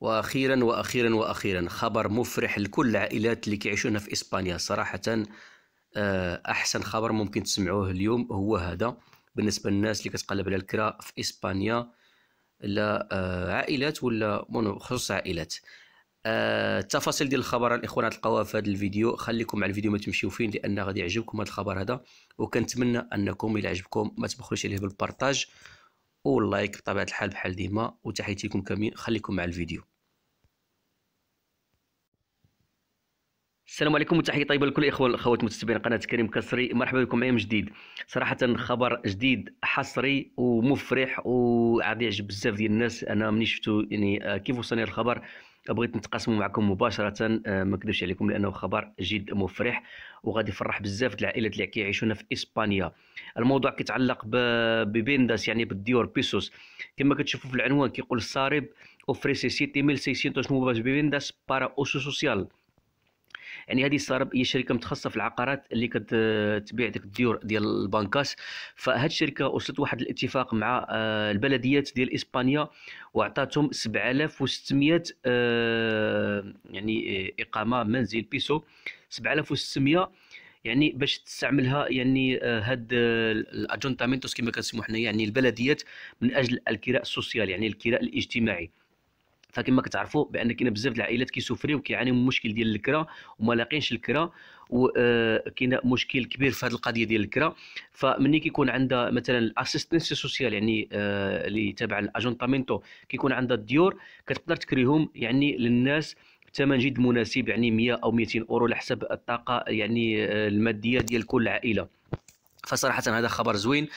واخيرا واخيرا واخيرا خبر مفرح لكل العائلات اللي كيعيشون في اسبانيا صراحه آه، احسن خبر ممكن تسمعوه اليوم هو هذا بالنسبه للناس اللي كتقلب على الكرا في اسبانيا لا آه، عائلات ولا خصوص عائلات آه، التفاصيل ديال الخبر الاخوان غتلقاوها في هذا الفيديو خليكم مع الفيديو ما تمشيو فين لان غادي يعجبكم هذا الخبر هذا وكنتمنى انكم الى عجبكم ما تبخلوش عليه بالبارطاج واللايك بطبيعه الحال بحال ديما وتحياتي لكم كاملين خليكم مع الفيديو السلام عليكم وتحيه طيبه لكل الإخوة والاخوات المتتبعين قناه كريم كسري مرحبا بكم معايا من جديد صراحه خبر جديد حصري ومفرح وعادي يعجب بزاف ديال الناس انا مني شفتو يعني آه، كيف وصلني الخبر بغيت نتقاسم معكم مباشره آه، ما نكذبش عليكم لانه خبر جد مفرح وغادي يفرح بزاف العائلات اللي كيعيشونا في اسبانيا الموضوع كيتعلق ببينداس يعني بالديور بيسوس كما كتشوفوا في العنوان كيقول الصارب اوفريسي 7600 ببينداس بارا اوسو سوسيال يعني هذه ستارب هي شركه متخصصه في العقارات اللي كتبيع ديك الديور ديال البنكاس فهاد الشركه وصلت واحد الاتفاق مع آه، البلديات ديال اسبانيا وعطاتهم 7600 آه، يعني آه، اقامه منزل بيسو 7600 يعني باش تستعملها يعني هاد الاجونتامينتوس كما كنسمو حنا يعني البلديات من اجل الكراء السوسيال يعني الكراء الاجتماعي فكما كتعرفوا بان كاين بزاف د العائلات كيسوفريو كيعانيو من مشكل ديال الكرا وما لاقينش الكرا وكاين آه، مشكل كبير في هذه القضيه ديال الكرا فمني كيكون عندها مثلا الاسيستنس سوسيال يعني آه، اللي تابع الاجونتامينتو كيكون عندها الديور كتقدر تكريهم يعني للناس بثمن جد مناسب يعني 100 او 200 اورو على حسب الطاقه يعني آه، الماديه ديال كل عائله فصراحه هذا خبر زوين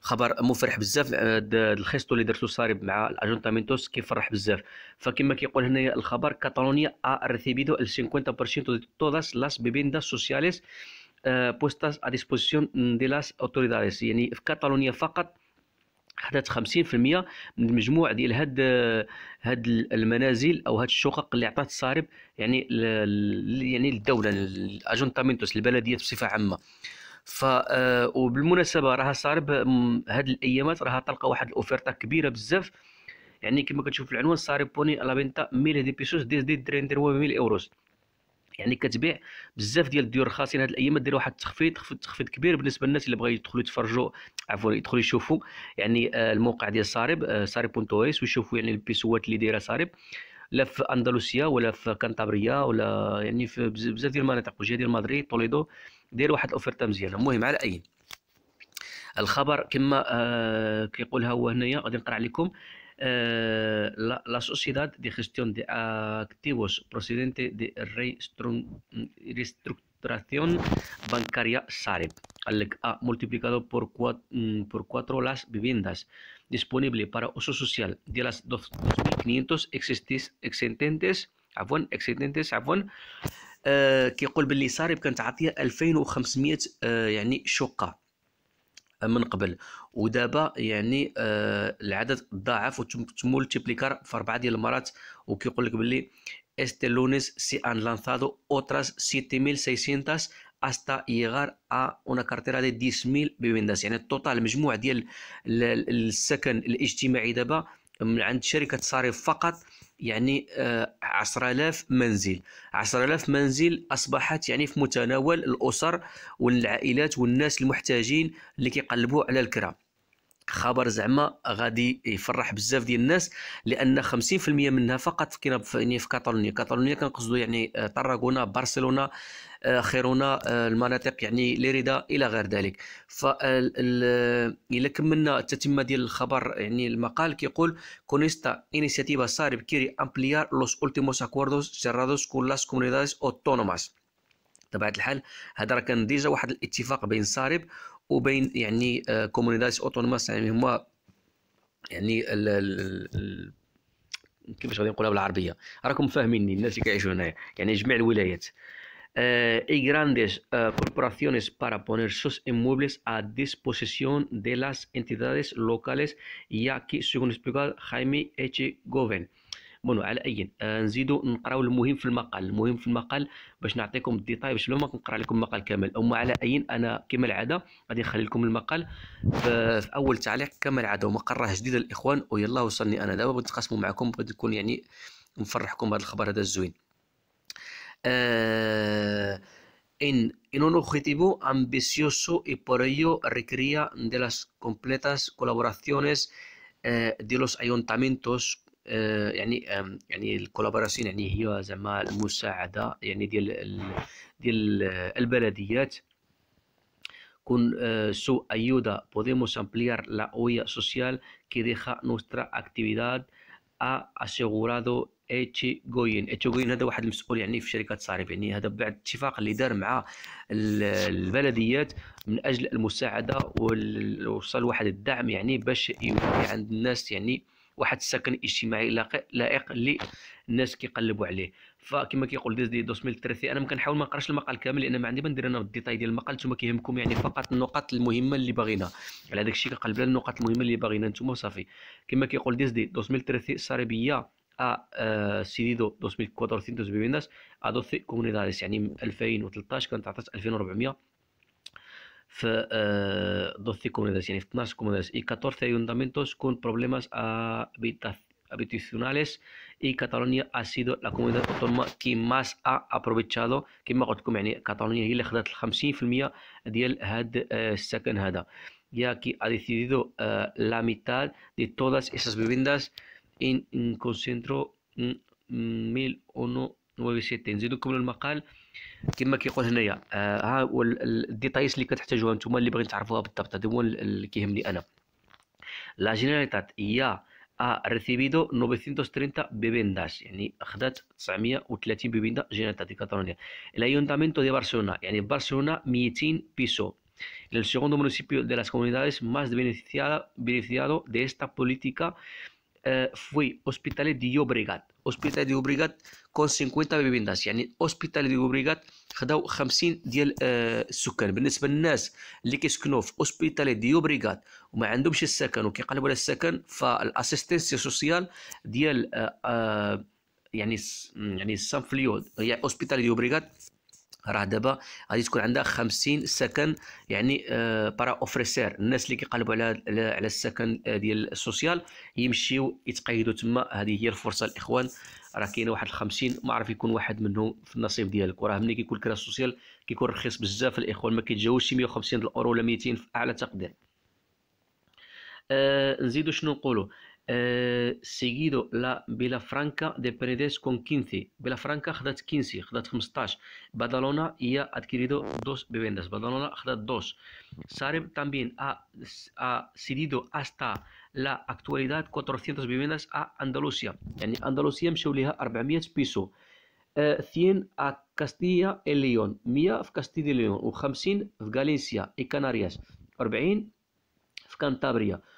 خبر مفرح بزاف الخيسطو اللي درتو صارب مع الاجونتامينتوس كيفرح بزاف فكما كيقول هنايا الخبر كاتالونيا ا ريسيبيدو ال 50% دي توداس لاس بيبيندا سوسياليس آه، بوستاس ا ديسبوزيسيون دي لاس اوتوريداديس يعني في كاتالونيا فقط حدث 50% من المجموع ديال هاد هاد المنازل او هاد الشقق اللي عطات صارب يعني يعني الدوله الاجونتامينتوس البلديه بصفه عامه ف آه، وبالمناسبه راه صارب هاد الايامات راه تلقى واحد الاوفيرتا كبيره بزاف يعني كما كتشوف العنوان صارب بوني لا بينتا 1000 دي بيسوس دي دي دريندروا ميل اوروز يعني كتبيع بزاف ديال الديور الخاصين هاد الايام دير واحد التخفيض تخفيض تخفيض كبير بالنسبه للناس اللي بغاو يدخلوا يتفرجوا عفوا يدخلوا يشوفوا يعني آه، الموقع ديال صارب آه، صارب.اس ويشوفوا يعني البيسوات اللي دايره صارب لا في اندلسيا ولا في كانتابريا ولا يعني في بزاف ديال المناطق ديال مدريد طوليدو داير واحد الاوفرتا مزيانه المهم على اي الخبر كما آه كيقولها هو هنايا غادي نقرا عليكم آه، لا سوسيداد دي جيستيون دي اكتيفوس بروسيدنتي دي ريستركتوراسيون بانكاريا ساريب قال لك ا آه، ملتيبليكادو بور كوات بور 4 لاس viviendas disponible بارا اوسو سوسيال de لاس 500 اكسنتنتس عفوا اكسنتنتس عفوا آه كيقول باللي صارب كانت عاطيه 2500 آه يعني شقه آه، من قبل ودابا يعني آه العدد ضاعف وتمولتيبليكار في اربعه ديال المرات وكيقول لك باللي استيلونيس سي ان لانثادو اوتراس otras 7600 hasta llegar a una cartera de 10000 viviendas يعني التوتال مجموع ديال السكن الاجتماعي دابا من عند شركة صريف فقط يعني آه، آلاف منزل آلاف منزل اصبحت يعني في متناول الاسر والعائلات والناس المحتاجين اللي كيقلبوا على الكرام خبر زعما غادي يفرح بزاف ديال الناس لان 50% منها فقط كاينه في, يعني في كاتالونيا كاتالونيا كنقصدوا يعني آه، طراغونا برشلونه آه، خيرونا آه، المناطق يعني ليريدا الى غير ذلك ف الى كملنا التتمه ديال الخبر يعني المقال كيقول كونيستا انيسياتيفا سار بكيري امبليار لوس اولتيموس اكوردوس سيرادوس كون لاس كومونيدادس اوتونوماس بطبيعه الحال هذا راه كان ديجا واحد الاتفاق بين سارب O bien, comunidades autónomas? Significa, ¿cómo se llaman? grandes corporaciones para poner sus inmuebles a disposición de las entidades locales ya que, según explica Jaime H. Gómez. بون على اي آه، نزيدو نقراو المهم في المقال المهم في المقال باش نعطيكم الديتاي باش لو ما كنقرا لكم المقال كامل اما على اي انا كما العاده غادي نخلي لكم المقال في اول تعليق كما العاده وما قراه جديد الاخوان ويلا وصلني انا دابا بغيت نتقاسموا معكم بغيت نكون يعني نفرحكم بهذا الخبر هذا الزوين آه، ان ان ان اوبجيتيفو امبيسيوسو اي بور ايو ريكريا دي لاس كومبليتاس completas colaboraciones eh, de los ayuntamientos آه، يعني يعني الكولابوراسيون يعني هي زعما المساعده يعني ديال ديال البلديات كون آه، سو ايودا بوديموس امبليار لا اويا سوسيال كي que نوسترا اكتيفيداد ا اسيغورادو asegurado غوين جوين غوين جوين هذا واحد المسؤول يعني في شركه صارف يعني هذا بعد اتفاق اللي دار مع البلديات من اجل المساعده ووصل واحد الدعم يعني باش يولي عند الناس يعني واحد السكن اجتماعي لائق للناس كيقلبوا عليه فكما كيقول ديز دي 2030 انا ما كنحاول ما نقراش المقال كامل لان ما عندي ما ندير انا الديتاي ديال المقال نتوما كيهمكم يعني فقط النقاط المهمه اللي باغينا على داك الشيء كنقلب على النقاط المهمه اللي باغينا نتوما صافي كما كيقول ديز دي 2030 السربيه ha سيديدو 2.400 viviendas a 12 كومونيداريس يعني 2013 كانت عطات 2400 12 eh, comunidades, y 14 ayuntamientos con problemas habitacionales y Cataluña ha sido la comunidad autónoma que más ha aprovechado que más ha la Cataluña y 50% de la ya que ha decidido eh, la mitad de todas esas viviendas en, en concentro 1001 mm, mm, وبشيتين المقال كما كيقول هنايا آه، ها هو الديتايس اللي كتحتاجوها نتوما اللي باغيين تعرفوها بالضبط هذا هو اللي كيهمني انا لا جينيراليتات هي ha ريسيبيدو 930 viviendas يعني اخذت 930 بيبيندا جينيراليتات دي كاتالونيا يعني الايونتامينتو دي برشلونه يعني برشلونه 200 بيسو el segundo municipio de las comunidades más beneficiado, beneficiado de esta política فوي eh, fui دي de Llobregat دي de Llobregat كون 50 بيبينداس يعني Hospitales de Llobregat خداو 50 ديال السكان بالنسبه للناس اللي كيسكنوا في Hospitales de Llobregat وما عندهمش السكن وكيقلبوا على السكن فالاسيستنسيا سوسيال ديال يعني يعني سان فليود يعني Hospitales de Llobregat راه دابا غادي تكون عندها 50 سكن يعني بارا آه، اوفريسير الناس اللي كيقلبوا على على السكن آه، ديال السوسيال يمشيو يتقيدوا تما هذه هي الفرصه الاخوان راه كاينه واحد 50 ما عرف يكون واحد منهم في النصيب ديالك وراه ملي كيكون الكراس السوسيال كيكون رخيص بزاف الاخوان ما كيتجاوزش 150 الاورو ولا 200 في اعلى تقدير آه نزيدو شنو نقولوا Seguido eh, seguido la Vilafranca de Pérez con 15 Vilafranca ha 15 Badalona y ha adquirido dos viviendas Badalona Sareb también ha, ha cedido hasta la actualidad 400 viviendas a Andalucía Andalucía أندلسيا مشاو ليها 400 بيسو 100 a Castilla y León 100 Castilla y León. 50 en Galicia y Canarias, 40 en Cantabria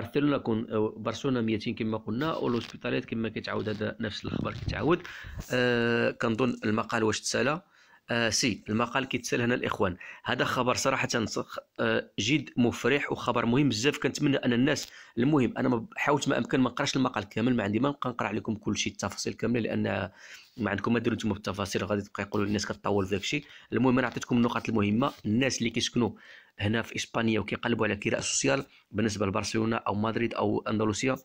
برشلونه كون برشلونه 200 كما قلنا ولوسبيتاليت كما كيتعاود هذا نفس الخبر كيتعاود آه كنظن المقال واش تسالى آه سي المقال كيتسال هنا الاخوان هذا خبر صراحه آه جد مفرح وخبر مهم بزاف كنتمنى ان الناس المهم انا حاولت ما امكن ما نقراش المقال كامل ما عندي ما نبقى نقرا عليكم كل شيء التفاصيل كامله لان ما عندكم ما ديروا نتوما التفاصيل غادي تبقى يقولوا الناس كتطول في الشيء المهم انا عطيتكم النقط المهمه الناس اللي كيسكنوا هنا في اسبانيا وكيقلبوا على كراء سوسيال بالنسبه لبرشلونه او مدريد او اندلسيا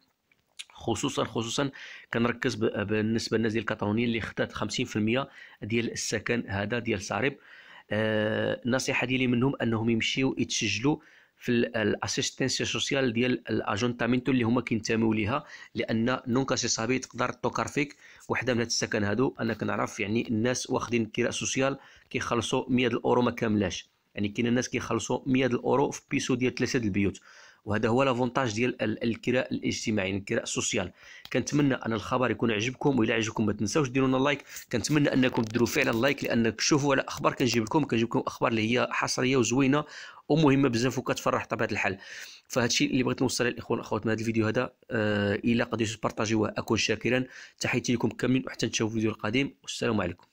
خصوصا خصوصا كنركز بالنسبه للناس ديال الكاتالونيين اللي خدات 50% ديال السكن هذا ديال النصيحه آه النصيحه ديالي منهم انهم يمشيو يتسجلوا في الاسيستنسيا سوسيال ديال الاجونتامينتو اللي هما كينتموا ليها لان نونكا سي صابي تقدر توكر فيك وحده من هاد السكن هادو انا كنعرف يعني الناس واخدين كراء سوسيال كيخلصوا 100 الاورو ما كاملاش يعني كاين الناس كيخلصوا 100 الاورو في بيسو ديال ثلاثه البيوت وهذا هو لافونتاج ديال الكراء الاجتماعي يعني الكراء السوسيال كنتمنى ان الخبر يكون عجبكم والا عجبكم ما تنساوش ديروا لنا لايك كنتمنى انكم ديروا فعلا لايك لان تشوفوا على اخبار كنجيب لكم كنجيب لكم اخبار اللي هي حصريه وزوينه ومهمه بزاف وكتفرح طبيعه الحال فهذا الشيء اللي بغيت نوصل الاخوان والاخوات من هذا الفيديو هذا آه، الى قدرتوا تبارطاجيوه اكون شاكرا تحياتي لكم كاملين وحتى نتشاو الفيديو القادم والسلام عليكم